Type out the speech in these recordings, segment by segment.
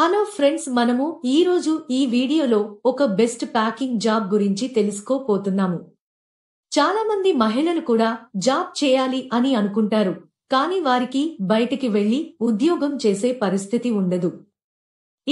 hello friends మనము ఈరోజు ఈ వీడియోలో ఒక బెస్ట్ ప్యాకింగ్ జాబ్ గురించి తెలుసుకోపోతున్నాము చాలామంది మహిళలు కూడా జాబ్ చేయాలి అని అనుకుంటారు కానీ వారికి బయటికి వెళ్లి ఉద్యోగం చేసే పరిస్థితి ఉండదు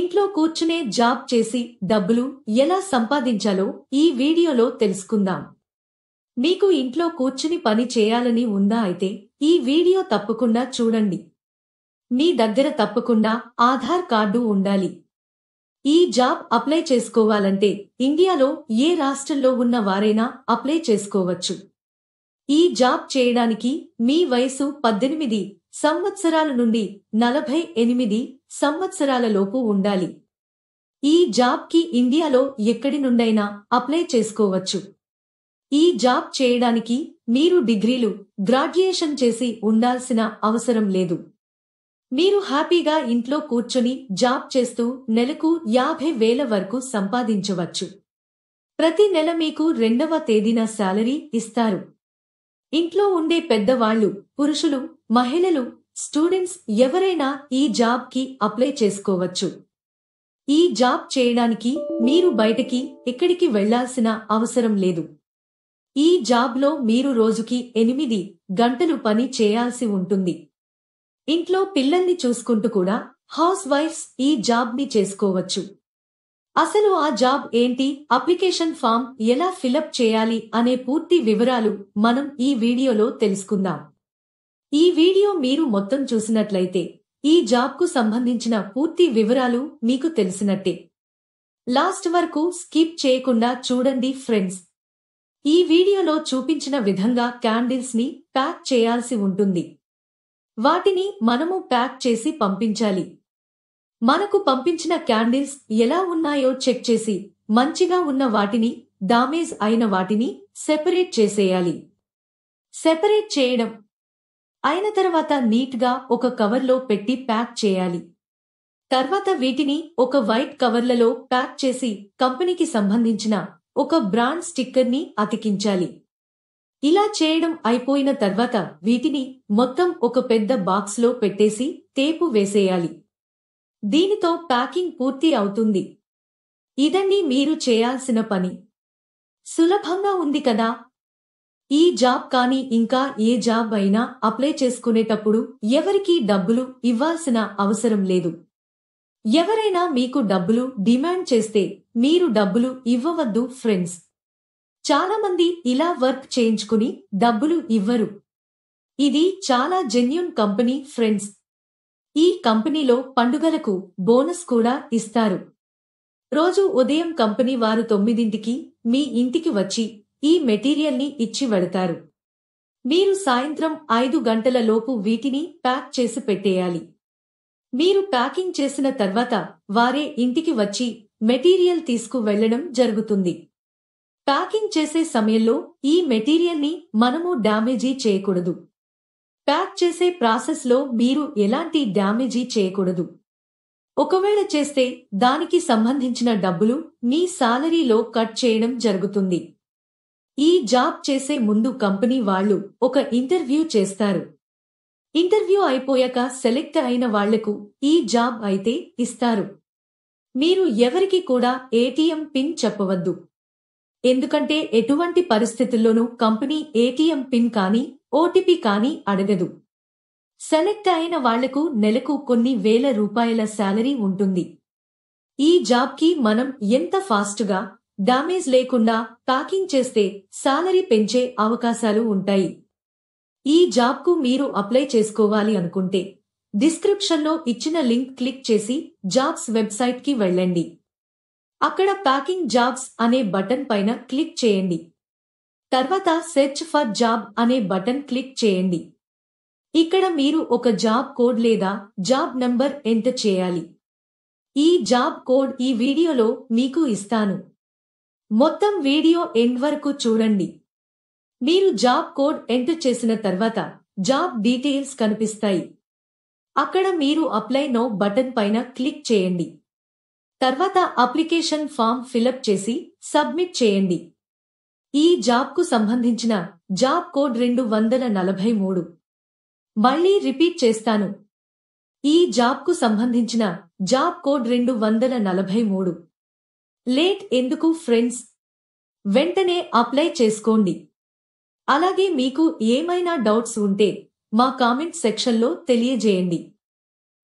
ఇంట్లో కూర్చునే జాబ్ చేసి డబ్బులు ఎలా సంపాదించాలో ఈ వీడియోలో తెలుసుకుందాం మీకు ఇంట్లో కూర్చుని పని చేయాలని ఉందా అయితే ఈ వీడియో తప్పకుండా చూడండి మీ దగ్గర తప్పకుండా ఆధార్ కార్డు ఉండాలి ఈ జాబ్ అప్లై చేసుకోవాలంటే ఇండియాలో ఏ రాష్ట్రంలో ఉన్న వారైనా అప్లై చేసుకోవచ్చు ఈ జాబ్ చేయడానికి మీ వయసు పద్దెనిమిది సంవత్సరాల నుండి నలభై ఎనిమిది సంవత్సరాలలోపు ఉండాలి ఈ జాబ్కి ఇండియాలో ఎక్కడి నుండైనా అప్లై చేసుకోవచ్చు ఈ జాబ్ చేయడానికి మీరు డిగ్రీలు గ్రాడ్యుయేషన్ చేసి ఉండాల్సిన అవసరం లేదు మీరు హ్యాపీగా ఇంట్లో కూర్చొని జాబ్ చేస్తూ నెలకు యాభై వేల వరకు సంపాదించవచ్చు ప్రతి నెల మీకు రెండవ తేదీన శాలరీ ఇస్తారు ఇంట్లో ఉండే పెద్దవాళ్లు పురుషులు మహిళలు స్టూడెంట్స్ ఎవరైనా ఈ జాబ్కి అప్లై చేసుకోవచ్చు ఈ జాబ్ చేయడానికి మీరు బయటకి ఎక్కడికి వెళ్లాల్సిన అవసరం లేదు ఈ జాబ్లో మీరు రోజుకి ఎనిమిది గంటలు పని చేయాల్సి ఉంటుంది ఇంట్లో పిల్లల్ని చూసుకుంటూ కూడా హౌస్ వైఫ్స్ ఈ జాబ్ ని చేసుకోవచ్చు అసలు ఆ జాబ్ ఏంటి అప్లికేషన్ ఫామ్ ఎలా ఫిలప్ చేయాలి అనే పూర్తి వివరాలు మనం ఈ వీడియోలో తెలుసుకుందాం ఈ వీడియో మీరు మొత్తం చూసినట్లయితే ఈ జాబ్కు సంబంధించిన పూర్తి వివరాలు మీకు తెలిసినట్టే లాస్ట్ వరకు స్కిప్ చేయకుండా చూడండి ఫ్రెండ్స్ ఈ వీడియోలో చూపించిన విధంగా క్యాండిల్స్ ని ప్యాక్ చేయాల్సి ఉంటుంది వాటిని మనము ప్యాక్ చేసి పంపించాలి మనకు పంపించిన క్యాండిల్స్ ఎలా ఉన్నాయో చెక్ చేసి మంచిగా ఉన్న వాటిని డామేజ్ అయిన వాటిని సెపరేట్ చేసేయాలి సెపరేట్ చేయడం అయిన తర్వాత నీట్గా ఒక కవర్లో పెట్టి ప్యాక్ చేయాలి తర్వాత వీటిని ఒక వైట్ కవర్లలో ప్యాక్ చేసి కంపెనీకి సంబంధించిన ఒక బ్రాండ్ స్టిక్కర్ని అతికించాలి ఇలా చేయడం అయిపోయిన తర్వాత వీటిని మొత్తం ఒక పెద్ద బాక్స్లో పెట్టేసి టేపు వేసేయాలి దీనితో ప్యాకింగ్ పూర్తి అవుతుంది ఇదండి మీరు చేయాల్సిన పని సులభంగా ఉంది కదా ఈ జాబ్ కానీ ఇంకా ఏ జాబ్ అయినా అప్లై చేసుకునేటప్పుడు ఎవరికీ డబ్బులు ఇవ్వాల్సిన అవసరం లేదు ఎవరైనా మీకు డబ్బులు డిమాండ్ చేస్తే మీరు డబ్బులు ఇవ్వవద్దు ఫ్రెండ్స్ చాలా మంది ఇలా వర్క్ చేయించుకుని డబ్బులు ఇవ్వరు ఇది చాలా జెన్యున్ కంపెనీ ఫ్రెండ్స్ ఈ కంపెనీలో పండుగలకు బోనస్ కూడా ఇస్తారు రోజు ఉదయం కంపెనీ వారు తొమ్మిదింటికి మీ ఇంటికి వచ్చి ఈ మెటీరియల్ని ఇచ్చి వెడతారు మీరు సాయంత్రం ఐదు గంటల లోపు వీటిని ప్యాక్ చేసి పెట్టేయాలి మీరు ప్యాకింగ్ చేసిన తర్వాత వారే ఇంటికి వచ్చి మెటీరియల్ తీసుకు వెళ్లడం జరుగుతుంది ప్యాకింగ్ చేసే సమయంలో ఈ మెటీరియల్ని మనము డ్యామేజీ చేయకూడదు ప్యాక్ చేసే ప్రాసెస్లో మీరు ఎలాంటి డ్యామేజీ చేయకూడదు ఒకవేళ చేస్తే దానికి సంబంధించిన డబ్బులు మీ సాలరీలో కట్ చేయడం జరుగుతుంది ఈ జాబ్ చేసే ముందు కంపెనీ వాళ్ళు ఒక ఇంటర్వ్యూ చేస్తారు ఇంటర్వ్యూ అయిపోయాక సెలెక్ట్ అయిన వాళ్లకు ఈ జాబ్ అయితే ఇస్తారు మీరు ఎవరికి కూడా ఏటీఎం పిన్ చెప్పవద్దు ఎందుకంటే ఎటువంటి పరిస్థితుల్లోనూ కంపెనీ ఏటీఎం పిన్ కానీ ఓటీపీ కానీ అడగదు సెలెక్ట్ అయిన వాళ్లకు నెలకు కొన్ని వేల రూపాయల శాలరీ ఉంటుంది ఈ జాబ్కి మనం ఎంత ఫాస్ట్గా డామేజ్ లేకుండా ప్యాకింగ్ చేస్తే శాలరీ పెంచే అవకాశాలు ఉంటాయి ఈ జాబ్కు మీరు అప్లై చేసుకోవాలి అనుకుంటే డిస్క్రిప్షన్లో ఇచ్చిన లింక్ క్లిక్ చేసి జాబ్స్ వెబ్సైట్కి వెళ్ళండి అక్కడ ప్యాకింగ్ జాబ్స్ అనే బటన్ పైన క్లిక్ చేయండి తర్వాత సెర్చ్ ఫర్ జాబ్ అనే బటన్ క్లిక్ చేయండి ఇక్కడ మీరు ఒక జాబ్ కోడ్ లేదా జాబ్ నంబర్ ఎంత చేయాలి ఈ జాబ్ కోడ్ ఈ వీడియోలో మీకు ఇస్తాను మొత్తం వీడియో ఎండ్ వరకు చూడండి మీరు జాబ్ కోడ్ ఎంటర్ చేసిన తర్వాత జాబ్ డీటెయిల్స్ కనిపిస్తాయి అక్కడ మీరు అప్లై నో బటన్ పైన క్లిక్ చేయండి తర్వాత అప్లికేషన్ ఫామ్ ఫిలప్ చేసి సబ్మిట్ చేయండి ఈ జాబ్కు సంబంధించిన జాబ్ కోడ్ రెండు వందల నలభై మూడు మళ్లీ రిపీట్ చేస్తాను ఈ జాబ్కు సంబంధించిన జాబ్ కోడ్ రెండు వందల నలభై మూడు లేట్ ఎందుకు ఫ్రెండ్స్ వెంటనే అప్లై చేసుకోండి అలాగే మీకు ఏమైనా డౌట్స్ ఉంటే మా కామెంట్ సెక్షన్లో తెలియజేయండి